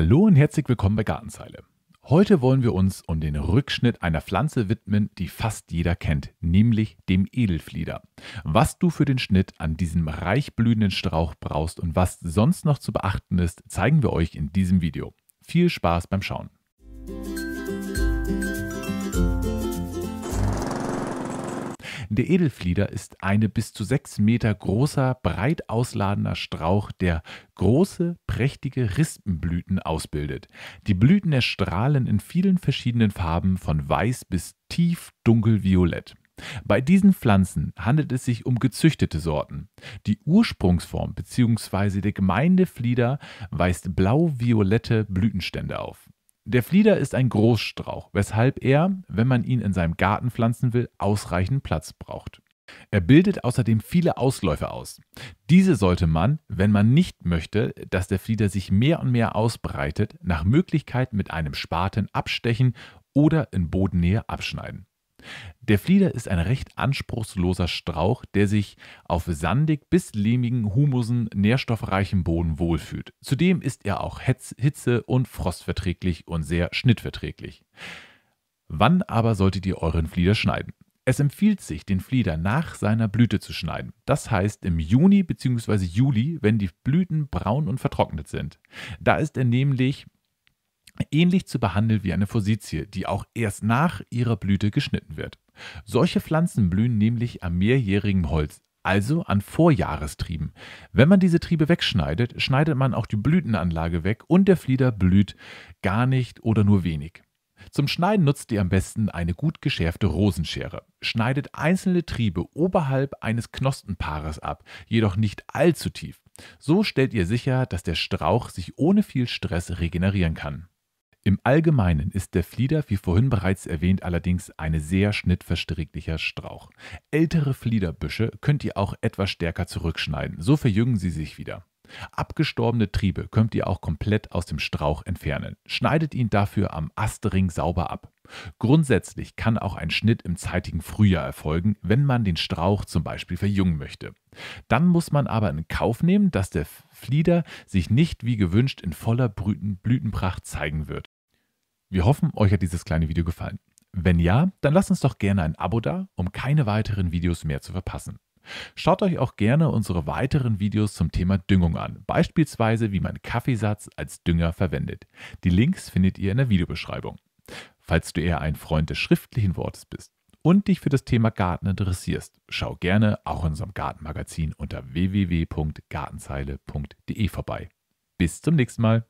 Hallo und herzlich willkommen bei Gartenzeile. Heute wollen wir uns um den Rückschnitt einer Pflanze widmen, die fast jeder kennt, nämlich dem Edelflieder. Was du für den Schnitt an diesem reich blühenden Strauch brauchst und was sonst noch zu beachten ist, zeigen wir euch in diesem Video. Viel Spaß beim Schauen. Der Edelflieder ist eine bis zu sechs Meter großer, breit ausladender Strauch, der große, prächtige Rispenblüten ausbildet. Die Blüten erstrahlen in vielen verschiedenen Farben von weiß bis tief dunkelviolett. Bei diesen Pflanzen handelt es sich um gezüchtete Sorten. Die Ursprungsform bzw. der Gemeindeflieder weist blau-violette Blütenstände auf. Der Flieder ist ein Großstrauch, weshalb er, wenn man ihn in seinem Garten pflanzen will, ausreichend Platz braucht. Er bildet außerdem viele Ausläufe aus. Diese sollte man, wenn man nicht möchte, dass der Flieder sich mehr und mehr ausbreitet, nach Möglichkeit mit einem Spaten abstechen oder in Bodennähe abschneiden. Der Flieder ist ein recht anspruchsloser Strauch, der sich auf sandig bis lehmigen, humusen, nährstoffreichen Boden wohlfühlt. Zudem ist er auch hitze- und frostverträglich und sehr schnittverträglich. Wann aber solltet ihr euren Flieder schneiden? Es empfiehlt sich, den Flieder nach seiner Blüte zu schneiden. Das heißt im Juni bzw. Juli, wenn die Blüten braun und vertrocknet sind. Da ist er nämlich ähnlich zu behandeln wie eine Forsythie, die auch erst nach ihrer Blüte geschnitten wird. Solche Pflanzen blühen nämlich am mehrjährigen Holz, also an Vorjahrestrieben. Wenn man diese Triebe wegschneidet, schneidet man auch die Blütenanlage weg und der Flieder blüht gar nicht oder nur wenig. Zum Schneiden nutzt ihr am besten eine gut geschärfte Rosenschere. Schneidet einzelne Triebe oberhalb eines Knospenpaares ab, jedoch nicht allzu tief. So stellt ihr sicher, dass der Strauch sich ohne viel Stress regenerieren kann. Im Allgemeinen ist der Flieder, wie vorhin bereits erwähnt, allerdings ein sehr schnittverstricklicher Strauch. Ältere Fliederbüsche könnt ihr auch etwas stärker zurückschneiden, so verjüngen sie sich wieder. Abgestorbene Triebe könnt ihr auch komplett aus dem Strauch entfernen. Schneidet ihn dafür am Astring sauber ab. Grundsätzlich kann auch ein Schnitt im zeitigen Frühjahr erfolgen, wenn man den Strauch zum Beispiel verjüngen möchte. Dann muss man aber in Kauf nehmen, dass der Flieder sich nicht wie gewünscht in voller Blütenpracht zeigen wird. Wir hoffen, euch hat dieses kleine Video gefallen. Wenn ja, dann lasst uns doch gerne ein Abo da, um keine weiteren Videos mehr zu verpassen. Schaut euch auch gerne unsere weiteren Videos zum Thema Düngung an, beispielsweise wie man Kaffeesatz als Dünger verwendet. Die Links findet ihr in der Videobeschreibung. Falls du eher ein Freund des schriftlichen Wortes bist und dich für das Thema Garten interessierst, schau gerne auch in unserem Gartenmagazin unter www.gartenzeile.de vorbei. Bis zum nächsten Mal.